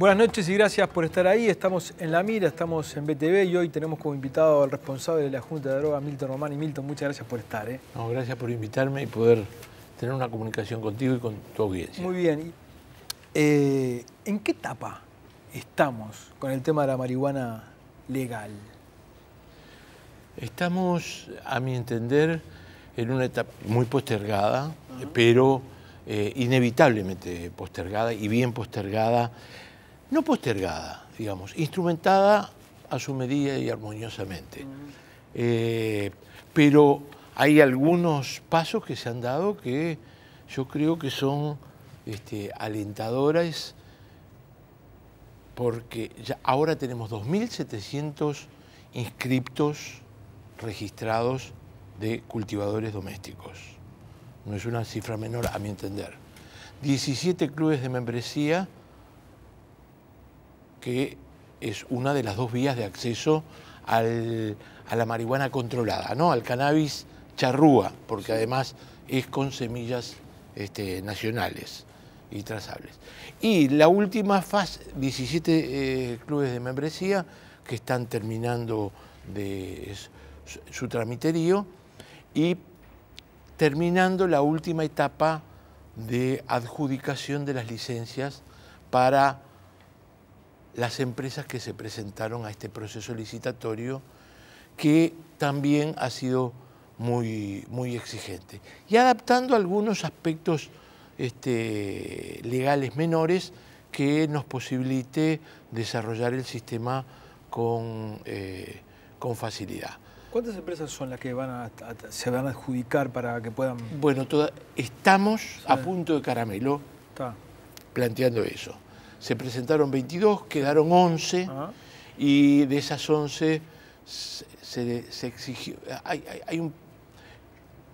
Buenas noches y gracias por estar ahí. Estamos en La Mira, estamos en BTV y hoy tenemos como invitado al responsable de la Junta de Drogas, Milton Román. Y Milton, muchas gracias por estar. ¿eh? gracias por invitarme y poder tener una comunicación contigo y con tu audiencia. Muy bien. Eh, ¿En qué etapa estamos con el tema de la marihuana legal? Estamos, a mi entender, en una etapa muy postergada, pero eh, inevitablemente postergada y bien postergada no postergada, digamos, instrumentada a su medida y armoniosamente. Mm. Eh, pero hay algunos pasos que se han dado que yo creo que son este, alentadores porque ya ahora tenemos 2.700 inscriptos registrados de cultivadores domésticos. No es una cifra menor a mi entender. 17 clubes de membresía que es una de las dos vías de acceso a la marihuana controlada, ¿no? Al cannabis charrúa, porque además es con semillas este, nacionales y trazables. Y la última fase, 17 eh, clubes de membresía que están terminando de su, su, tramiterío y terminando la última etapa de adjudicación de las licencias para las empresas que se presentaron a este proceso licitatorio, que también ha sido muy, muy exigente. Y adaptando algunos aspectos este, legales menores que nos posibilite desarrollar el sistema con, eh, facilidad. ¿Cuántas empresas son las que van se van a adjudicar para que puedan...? Bueno, estamos a punto de caramelo planteando eso se presentaron 22, quedaron 11 y de esas 11 se, exigió... un,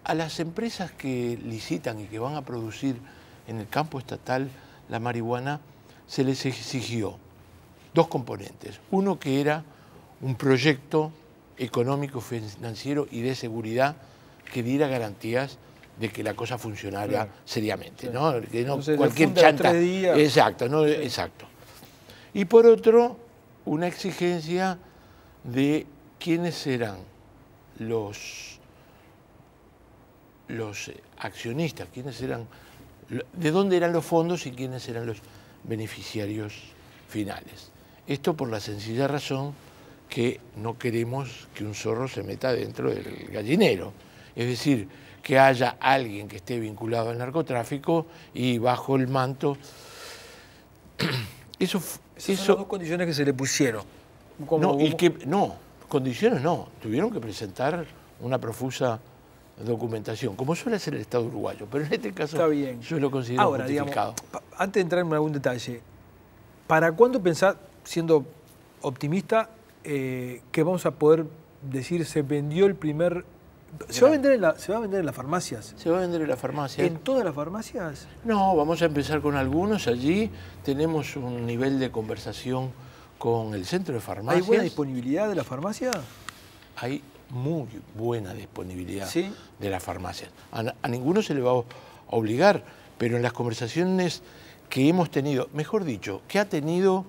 a las empresas que licitan y que van a producir en el campo estatal la marihuana, se les exigió dos componentes. Uno que era un proyecto económico, financiero y de seguridad que diera garantías de que la cosa funcionara seriamente, ¿no? cualquier chanta. Exacto, no, exacto. Y por otro, una exigencia de quiénes serán los, los eh, accionistas, quiénes de dónde eran los fondos y quiénes eran los beneficiarios finales. Esto por la sencilla razón que no queremos que un zorro se meta dentro del gallinero. Es decir, que haya alguien que esté vinculado al narcotráfico y bajo el manto. Eso, Esas son dos condiciones que se le pusieron. no, condiciones no. Tuvieron que presentar una profusa documentación, como suele hacer el Estado uruguayo, pero en este caso bien. yo lo considero complicado antes de entrar en algún detalle, ¿para cuándo pensás, siendo optimista, eh, que vamos a poder decir se vendió el primer ¿Se va, a vender en ¿Se va a vender las farmacias? Se va a vender en las farmacias. ¿En todas las farmacias? No, vamos a empezar con algunos. Allí tenemos un nivel de conversación con el centro de farmacias. ¿Hay buena disponibilidad de la farmacia? Hay muy buena disponibilidad de las farmacias. A, ninguno se le va a obligar, pero en las conversaciones que hemos tenido, mejor dicho, que ha tenido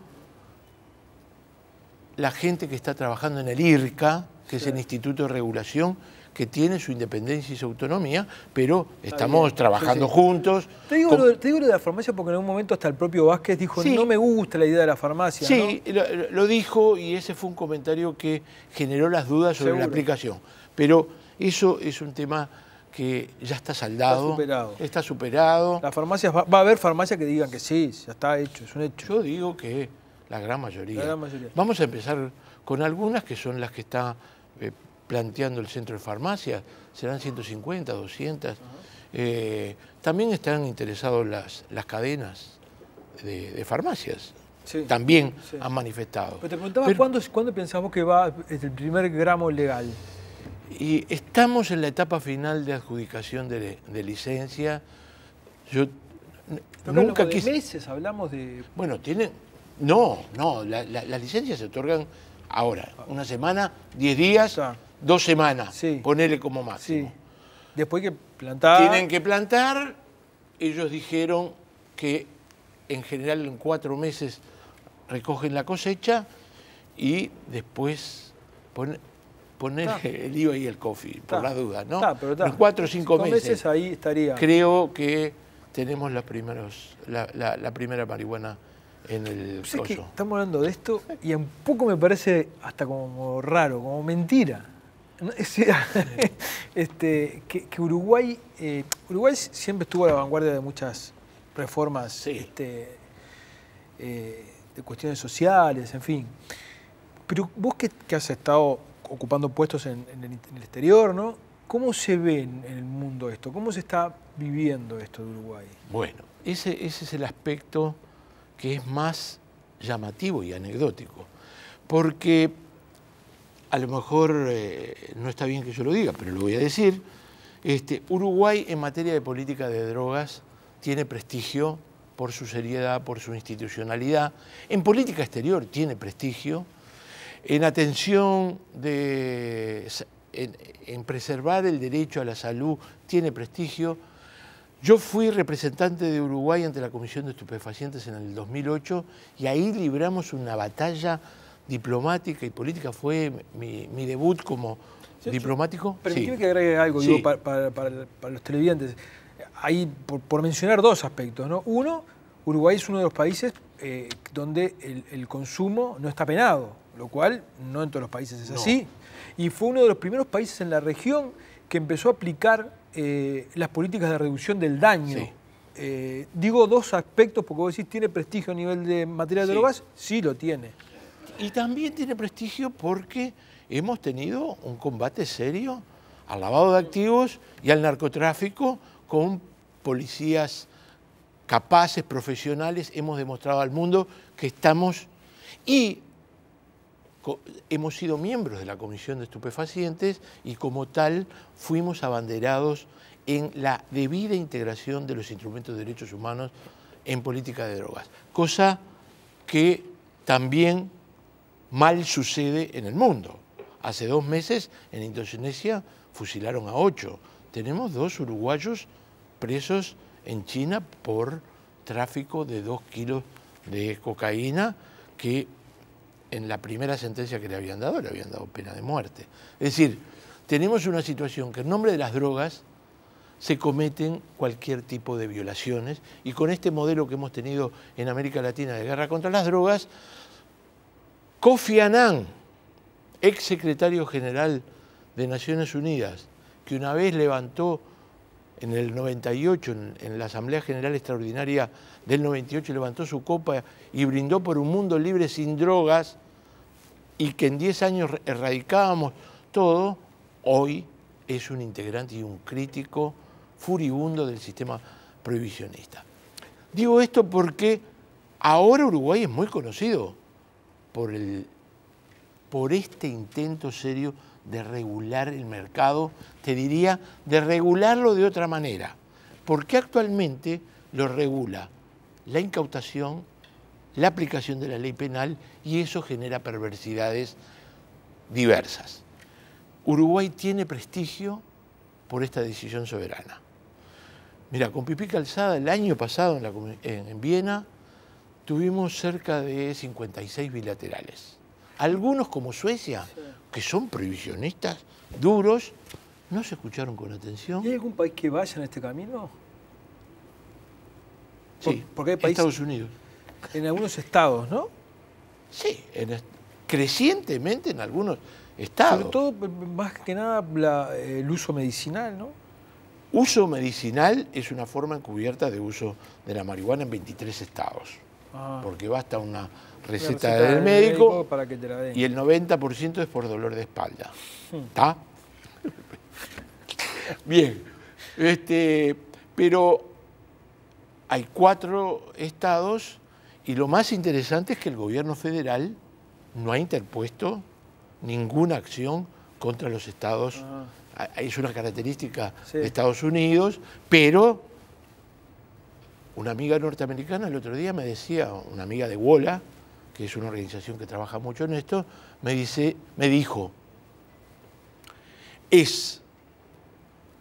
la gente que está trabajando en el IRCA, que es el Instituto de Regulación, que tiene su independencia y su autonomía, pero estamos trabajando juntos. Te digo, lo de, la farmacia porque en un momento hasta el propio Vázquez dijo, no me gusta la idea de la farmacia. Sí, lo, dijo y ese fue un comentario que generó las dudas sobre la aplicación. Pero eso es un tema que ya está saldado. Está superado. Está superado. va, a haber farmacias que digan que sí, ya está hecho, es un hecho. Yo digo que la gran mayoría. Vamos a empezar con algunas que son las que está eh, planteando el centro de farmacias, serán 150, 200. Eh, también están interesados las, las cadenas de, farmacias. también han manifestado. Pero te preguntaba, ¿cuándo, ¿cuándo, pensamos que va el primer gramo legal? Y estamos en la etapa final de adjudicación de, licencia. Yo nunca quise... meses hablamos de... Bueno, tienen... No, no, las licencias se otorgan ahora, una semana, 10 días, dos semanas, ponerle como máximo. Sí. Después que plantar. Tienen que plantar. Ellos dijeron que en general en cuatro meses recogen la cosecha y después poner el lío y el coffee, por las dudas, ¿no? en cuatro o cinco, meses, ahí estaría. Creo que tenemos la, primeros, la, primera marihuana en el pues estamos hablando de esto y un poco me parece hasta como raro, como mentira. este, que, Uruguay, eh, Uruguay siempre estuvo a la vanguardia de muchas reformas este, eh, de cuestiones sociales, en fin. Pero vos que, has estado ocupando puestos en, el, exterior, ¿no? ¿Cómo se ve en, el mundo esto? ¿Cómo se está viviendo esto de Uruguay? Bueno, ese, ese es el aspecto que es más llamativo y anecdótico, porque a lo mejor eh, no está bien que yo lo diga, pero lo voy a decir, este, Uruguay en materia de política de drogas tiene prestigio por su seriedad, por su institucionalidad, en política exterior tiene prestigio, en atención de, en preservar el derecho a la salud tiene prestigio. Yo fui representante de Uruguay ante la Comisión de Estupefacientes en el 2008 y ahí libramos una batalla diplomática y política fue mi, debut como diplomático. Pero tiene que agregue algo para, los televidentes. por, mencionar dos aspectos. ¿no? Uno, Uruguay es uno de los países eh, donde el, consumo no está penado, lo cual no en todos los países es así. Y fue uno de los primeros países en la región que empezó a aplicar eh, las políticas de reducción del daño. Eh, digo dos aspectos, porque vos decís, ¿tiene prestigio a nivel de material de drogas? Sí lo tiene. Y también tiene prestigio porque hemos tenido un combate serio al lavado de activos y al narcotráfico con policías capaces, profesionales. Hemos demostrado al mundo que estamos y hemos sido miembros de la Comisión de Estupefacientes y como tal fuimos abanderados en la debida integración de los instrumentos de derechos humanos en política de drogas, cosa que también mal sucede en el mundo. Hace dos meses en Indonesia fusilaron a ocho. Tenemos dos uruguayos presos en China por tráfico de dos kilos de cocaína que en la primera sentencia que le habían dado le habían dado pena de muerte. Es decir, tenemos una situación que en nombre de las drogas se cometen cualquier tipo de violaciones y con este modelo que hemos tenido en América Latina de guerra contra las drogas Kofi Annan, ex secretario general de Naciones Unidas, que una vez levantó en el 98, en, la Asamblea General Extraordinaria del 98, levantó su copa y brindó por un mundo libre sin drogas y que en 10 años erradicábamos todo, hoy es un integrante y un crítico furibundo del sistema prohibicionista. Digo esto porque ahora Uruguay es muy conocido por, el, por este intento serio de regular el mercado, te diría, de regularlo de otra manera, porque actualmente lo regula la incautación, la aplicación de la ley penal y eso genera perversidades diversas. Uruguay tiene prestigio por esta decisión soberana. Mira, con Pipí Calzada el año pasado en Viena, tuvimos cerca de 56 bilaterales. Algunos, como Suecia, que son prohibicionistas duros, no se escucharon con atención. ¿Y hay algún país que vaya en este camino? sí, porque hay países, Estados Unidos. En algunos estados, ¿no? Sí, crecientemente en algunos estados. Sobre todo, más que nada, el uso medicinal, ¿no? Uso medicinal es una forma encubierta de uso de la marihuana en 23 estados. Ah. Porque basta una receta, del, médico, para y el 90% es por dolor de espalda. Hmm. ¿Está? Bien. Este, pero hay cuatro estados y lo más interesante es que el gobierno federal no ha interpuesto ninguna acción contra los estados. Ah. Ah, es una característica de Estados Unidos, pero una amiga norteamericana el otro día me decía, una amiga de WOLA, que es una organización que trabaja mucho en esto, me, dice, me dijo, es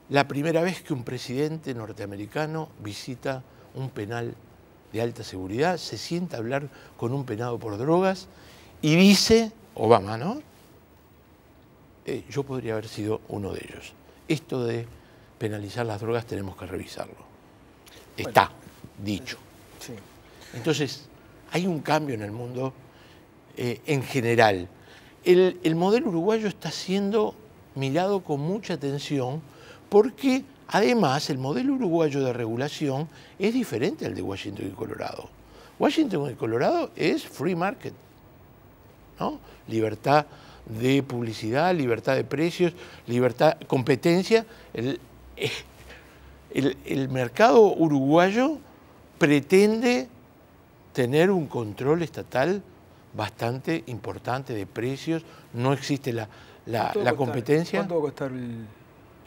la primera vez que un presidente norteamericano visita un penal de alta seguridad, se sienta a hablar con un penado por drogas y dice, Obama, ¿no? Eh, yo podría haber sido uno de ellos. Esto de penalizar las drogas tenemos que revisarlo. Está dicho. Entonces, hay un cambio en el mundo eh, en general. El, modelo uruguayo está siendo mirado con mucha atención porque además el modelo uruguayo de regulación es diferente al de Washington y Colorado. Washington y Colorado es free market, libertad de publicidad, libertad de precios, libertad, competencia. el eh, mercado uruguayo pretende tener un control estatal bastante importante de precios, no existe la, competencia. ¿Cuánto va a costar el...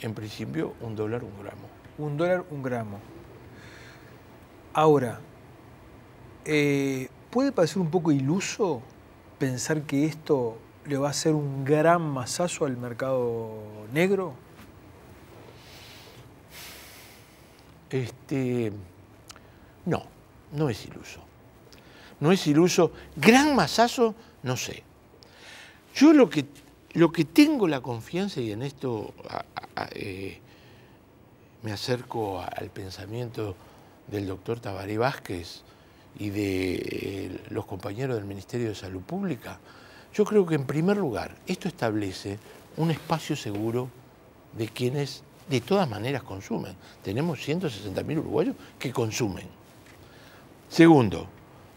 En principio, un dólar, un gramo. Un dólar, un gramo. Ahora, eh, puede parecer un poco iluso pensar que esto le va a hacer un gran masazo al mercado negro. Este, no, no es iluso. No es iluso. Gran masazo, no sé. Yo lo que, lo que tengo la confianza, y en esto eh, me acerco al pensamiento del doctor Tabaré Vázquez y de eh, los compañeros del Ministerio de Salud Pública, yo creo que en primer lugar esto establece un espacio seguro de quienes de todas maneras consumen. Tenemos 160.000 uruguayos que consumen. Segundo,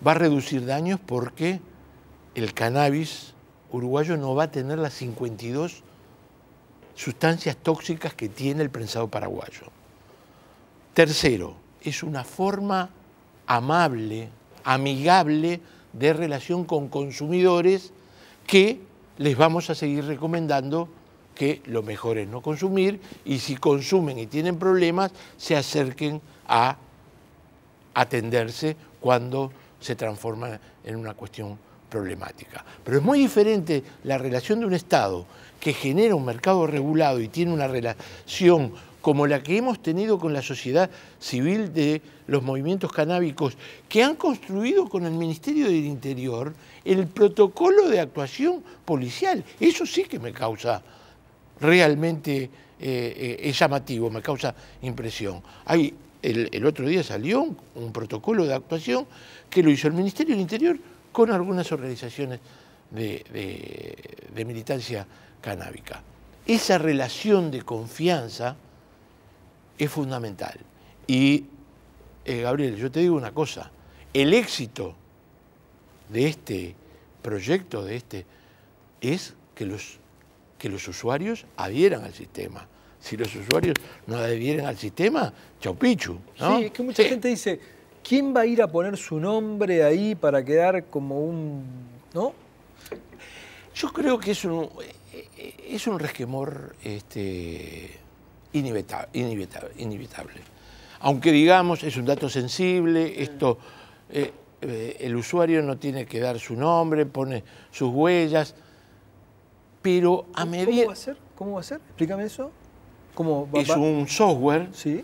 va a reducir daños porque el cannabis uruguayo no va a tener las 52 sustancias tóxicas que tiene el prensado paraguayo. Tercero, es una forma amable, amigable de relación con consumidores que les vamos a seguir recomendando que lo mejor es no consumir y si consumen y tienen problemas, se acerquen a atenderse cuando se transforma en una cuestión problemática. Pero es muy diferente la relación de un Estado que genera un mercado regulado y tiene una relación como la que hemos tenido con la sociedad civil de los movimientos canábicos, que han construido con el Ministerio del Interior el protocolo de actuación policial. Eso sí que me causa realmente, eh, eh, es llamativo, me causa impresión. Hay el, otro día salió un, protocolo de actuación que lo hizo el Ministerio del Interior con algunas organizaciones de, militancia canábica. Esa relación de confianza es fundamental. Y, eh, Gabriel, yo te digo una cosa, el éxito de este proyecto, de este, es que los usuarios adhieran al sistema si los usuarios no adhieren al sistema, chaupichu. ¿no? Sí, es que mucha gente dice, ¿quién va a ir a poner su nombre ahí para quedar como un... ¿no? Yo creo que es un, eh, es un resquemor este, inevitable, inevitable, inevitable, Aunque digamos, es un dato sensible, esto... Eh, eh, el usuario no tiene que dar su nombre, pone sus huellas, pero a medida... ¿Cómo va a ser? ¿Cómo va a ser? Explícame eso es un software. Sí.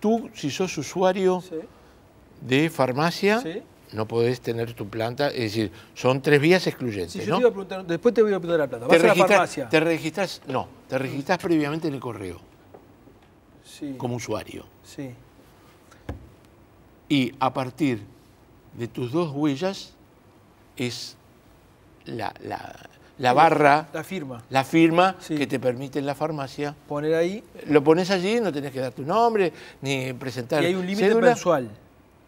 Tú, si sos usuario de farmacia, no podés tener tu planta. Es decir, son tres vías excluyentes. después te voy a preguntar la planta. ¿Vas a la farmacia? Te registras, no, te registras previamente en el correo. Como usuario. Sí. Y a partir de tus dos huellas es la, la barra. La firma. La firma que te permite en la farmacia. Poner ahí. Lo pones allí, no tenés que dar tu nombre, ni presentar. Y hay un límite mensual.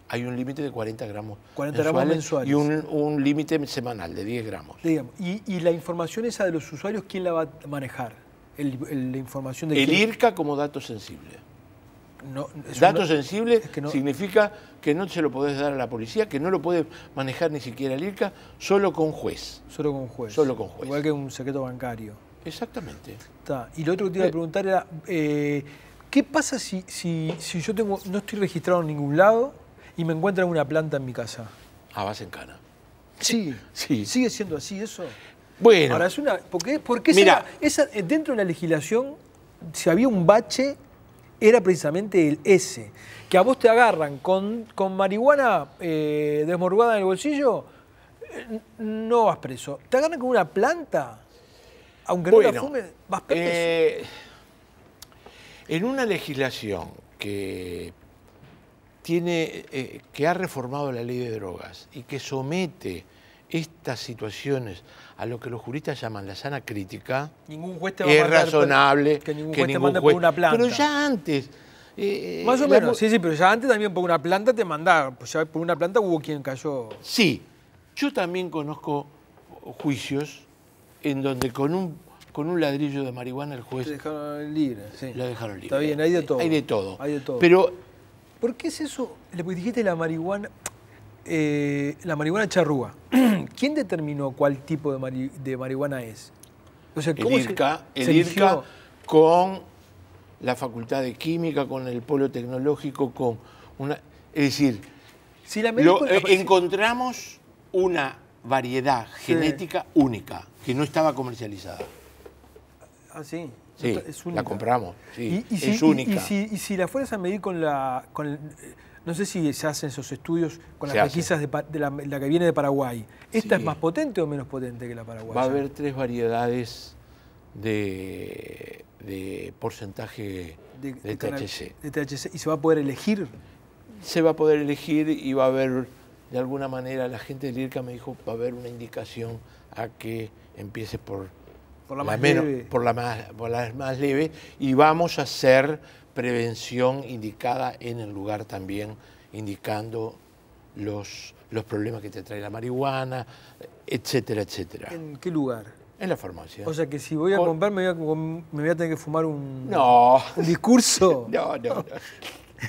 Hay un límite de 40 gramos. 40 gramos mensuales. Y un, límite semanal de 10 gramos. y, y, la información esa de los usuarios, ¿quién la va a manejar? El, la información de El IRCA como dato sensible. Dato sensible significa que no se lo podés dar a la policía, que no lo puede manejar ni siquiera el IRCA, solo con juez. Solo con juez. Solo con juez. Igual que un secreto bancario. Exactamente. Está. Y lo otro que te iba a eh. preguntar era, eh, ¿qué pasa si, si, yo tengo, no estoy registrado en ningún lado y me encuentran una planta en mi casa? Ah, vas en cana. Sí, sí. sigue siendo así eso. Bueno. Ahora es una, ¿por qué, Mira, dentro de la legislación, si había un bache era precisamente el S. Que a vos te agarran con, marihuana eh, en el bolsillo, eh, no vas preso. Te agarran con una planta, aunque no la fumes, vas preso. Eh, en una legislación que tiene, eh, que ha reformado la ley de drogas y que somete estas situaciones, a lo que los juristas llaman la sana crítica, es razonable que ningún juez te manda por una planta. Pero ya antes... Eh, eh, Más o menos, sí, sí, pero ya antes también por una planta te mandaba pues ya por una planta hubo quien cayó. Sí, yo también conozco juicios en donde con un, con un ladrillo de marihuana el juez... Lo dejaron libre, sí. Lo dejaron libre. Está bien, hay de todo. Hay de todo. Hay de todo. Pero... ¿Por qué es eso? Le dijiste la marihuana... Eh, la marihuana charrúa, ¿quién determinó cuál tipo de, marihuana es? O sea, ¿cómo el IRCA, el con la Facultad de Química, con el Polo Tecnológico, con una... Es decir, si eh, encontramos una variedad genética única que no estaba comercializada. Ah, sí. la compramos. si, es única. Y, si, la fueras a medir con la... No sé si se hacen esos estudios con las pesquisas de, la, que viene de Paraguay. ¿Esta es más potente o menos potente que la paraguaya? Va a haber tres variedades de, porcentaje de, THC. ¿Y se va a poder elegir? Se va a poder elegir y va a haber, de alguna manera, la gente del IRCA me dijo, va a haber una indicación a que empiece por la, más por la más leve. Y vamos a hacer prevención indicada en el lugar también, indicando los, los problemas que te trae la marihuana, etcétera, etcétera. ¿En qué lugar? En la farmacia. O sea que si voy a comprar me voy a, tener que fumar un, un discurso. No, no, no.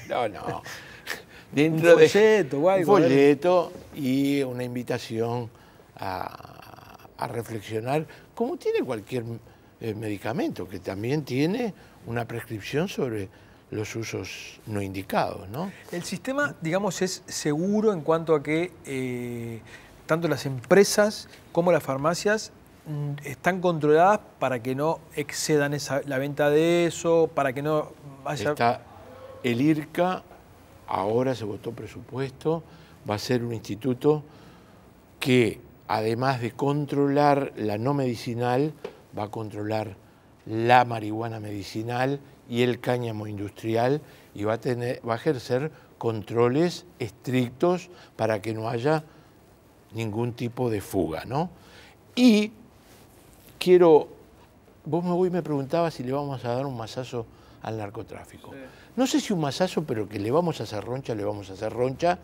No, no. Dentro un folleto, guay, un folleto y una invitación a, reflexionar, como tiene cualquier eh, medicamento, que también tiene una prescripción sobre los usos no indicados. ¿no? El sistema, digamos, es seguro en cuanto a que eh, tanto las empresas como las farmacias mm, están controladas para que no excedan la venta de eso, para que no haya... Está el IRCA, ahora se votó presupuesto, va a ser un instituto que, además de controlar la no medicinal, va a controlar la marihuana medicinal y el cáñamo industrial y va a, tener, va a ejercer controles estrictos para que no haya ningún tipo de fuga. ¿no? Y quiero, vos me preguntabas si le vamos a dar un masazo al narcotráfico. No sé si un masazo, pero que le vamos a hacer roncha, le vamos a hacer roncha.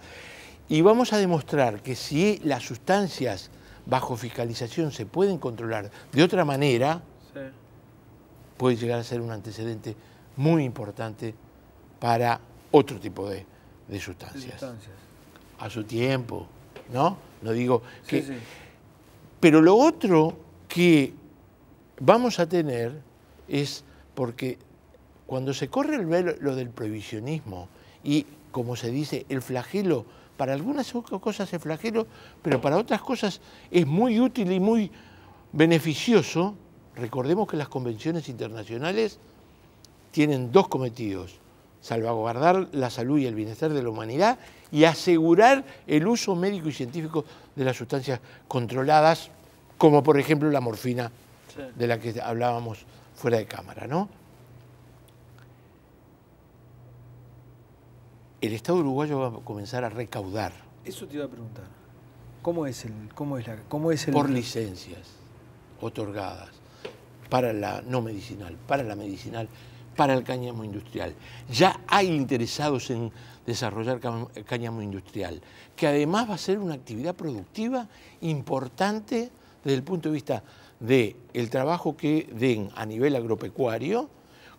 Y vamos a demostrar que si las sustancias bajo fiscalización se pueden controlar de otra manera, puede llegar a ser un antecedente muy importante para otro tipo de, sustancias. A su tiempo, ¿no? No digo que... Pero lo otro que vamos a tener es porque cuando se corre el velo lo del prohibicionismo y, como se dice, el flagelo, para algunas cosas es flagelo, pero para otras cosas es muy útil y muy beneficioso, Recordemos que las convenciones internacionales tienen dos cometidos, salvaguardar la salud y el bienestar de la humanidad y asegurar el uso médico y científico de las sustancias controladas, como por ejemplo la morfina de la que hablábamos fuera de cámara, El Estado uruguayo va a comenzar a recaudar. Eso te iba a preguntar. ¿Cómo es el, cómo es cómo es el... Por licencias otorgadas para la no medicinal, para la medicinal, para el cáñamo industrial. Ya hay interesados en desarrollar eh, cáñamo industrial, que además va a ser una actividad productiva importante desde el punto de vista del trabajo que den a nivel agropecuario,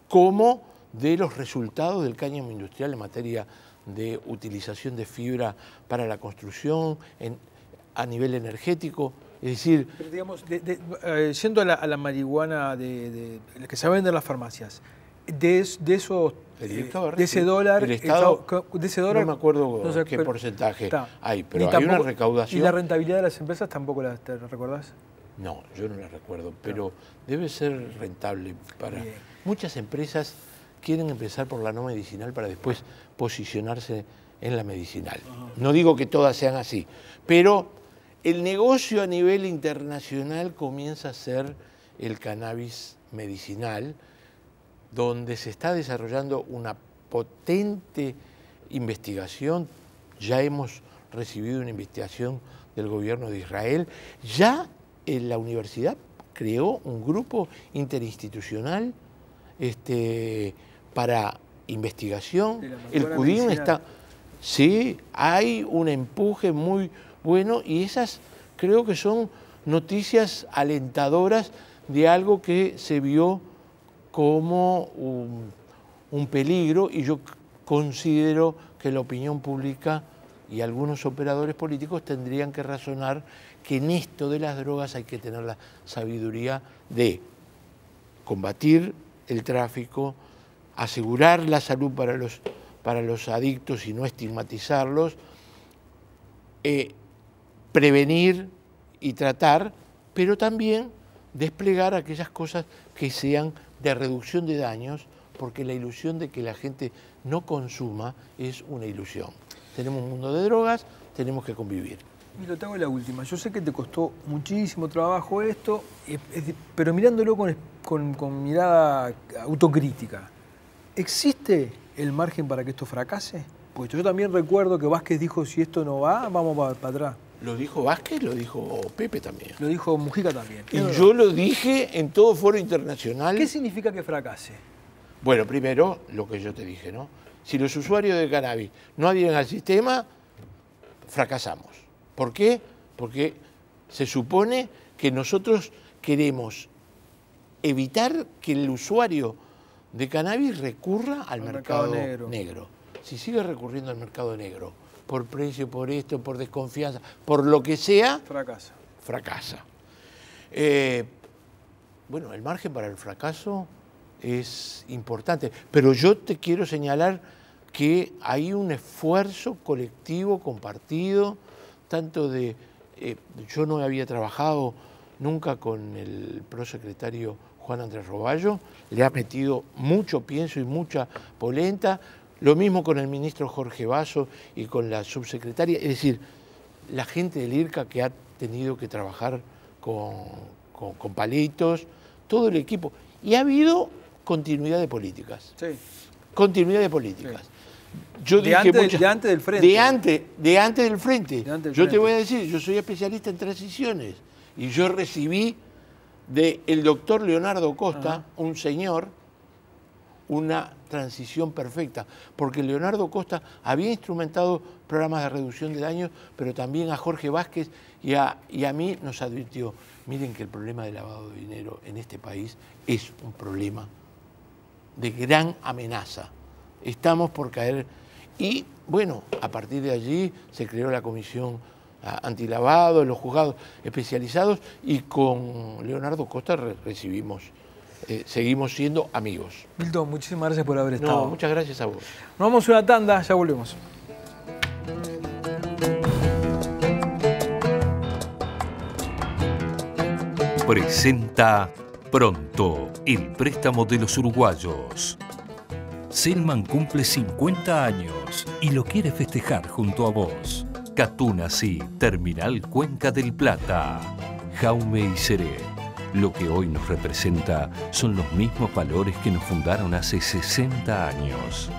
como de los resultados del cáñamo industrial en materia de utilización de fibra para la construcción, en, a nivel energético. Es decir. Pero digamos, eh, yendo a la, marihuana de, la que se vende en las farmacias, de, esos. de eh, ese dólar, el eh, Estado, de ese dólar, no me acuerdo qué porcentaje hay, pero hay una recaudación. ¿Y la rentabilidad de las empresas tampoco la te, recordás? No, yo no la recuerdo, pero debe ser rentable para... Muchas empresas quieren empezar por la no medicinal para después posicionarse en la medicinal. No digo que todas sean así, pero el negocio a nivel internacional comienza a ser el cannabis medicinal, donde se está desarrollando una potente investigación. Ya hemos recibido una investigación del gobierno de Israel. Ya en eh, la universidad creó un grupo interinstitucional este, para investigación. El CUDIM está... Sí, hay un empuje muy bueno, y esas creo que son noticias alentadoras de algo que se vio como un, peligro y yo considero que la opinión pública y algunos operadores políticos tendrían que razonar que en esto de las drogas hay que tener la sabiduría de combatir el tráfico, asegurar la salud para los, para los adictos y no estigmatizarlos, eh, prevenir y tratar, pero también desplegar aquellas cosas que sean de reducción de daños, porque la ilusión de que la gente no consuma es una ilusión. Tenemos un mundo de drogas, tenemos que convivir. lo te hago la última. Yo sé que te costó muchísimo trabajo esto, pero mirándolo con, mirada autocrítica, ¿existe el margen para que esto fracase? Pues yo también recuerdo que Vázquez dijo, si esto no va, vamos para atrás. Lo dijo Vázquez, lo dijo Pepe también. Lo dijo Mujica también. Y yo lo dije en todo foro internacional. ¿Qué significa que fracase? Bueno, primero, lo que yo te dije, ¿no? Si los usuarios de cannabis no adhieren al sistema, fracasamos. ¿Por qué? Porque se supone que nosotros queremos evitar que el usuario de cannabis recurra al mercado, negro. Si sigue recurriendo al mercado negro, por precio, por esto, por desconfianza, por lo que sea. Fracasa. Fracasa. Eh, bueno, el margen para el fracaso es importante, pero yo te quiero señalar que hay un esfuerzo colectivo, compartido, tanto de... Eh, yo no había trabajado nunca con el prosecretario Juan Andrés Roballo, le ha metido mucho pienso y mucha polenta, lo mismo con el ministro Jorge Vaso y con la subsecretaria. Es decir, la gente del IRCA que ha tenido que trabajar con, palitos, todo el equipo. Y ha habido continuidad de políticas. Sí. Continuidad de políticas. Yo de, antes, del frente. De antes, del frente. yo te voy a decir, yo soy especialista en transiciones y yo recibí del el doctor Leonardo Costa, un señor, una transición perfecta, porque Leonardo Costa había instrumentado programas de reducción de daños, pero también a Jorge Vázquez y a, y a mí nos advirtió, miren que el problema del lavado de dinero en este país es un problema de gran amenaza. Estamos por caer y bueno, a partir de allí se creó la comisión ah, antilavado, los juzgados especializados y con Leonardo Costa recibimos eh, seguimos siendo amigos. Milton, muchísimas gracias por haber estado. muchas gracias a vos. Nos vamos a una tanda, ya volvemos. Presenta pronto el préstamo de los uruguayos. Selman cumple 50 años y lo quiere festejar junto a vos. Catuna, sí, Terminal Cuenca del Plata. Jaume y Seré. Lo que hoy nos representa son los mismos valores que nos fundaron hace 60 años.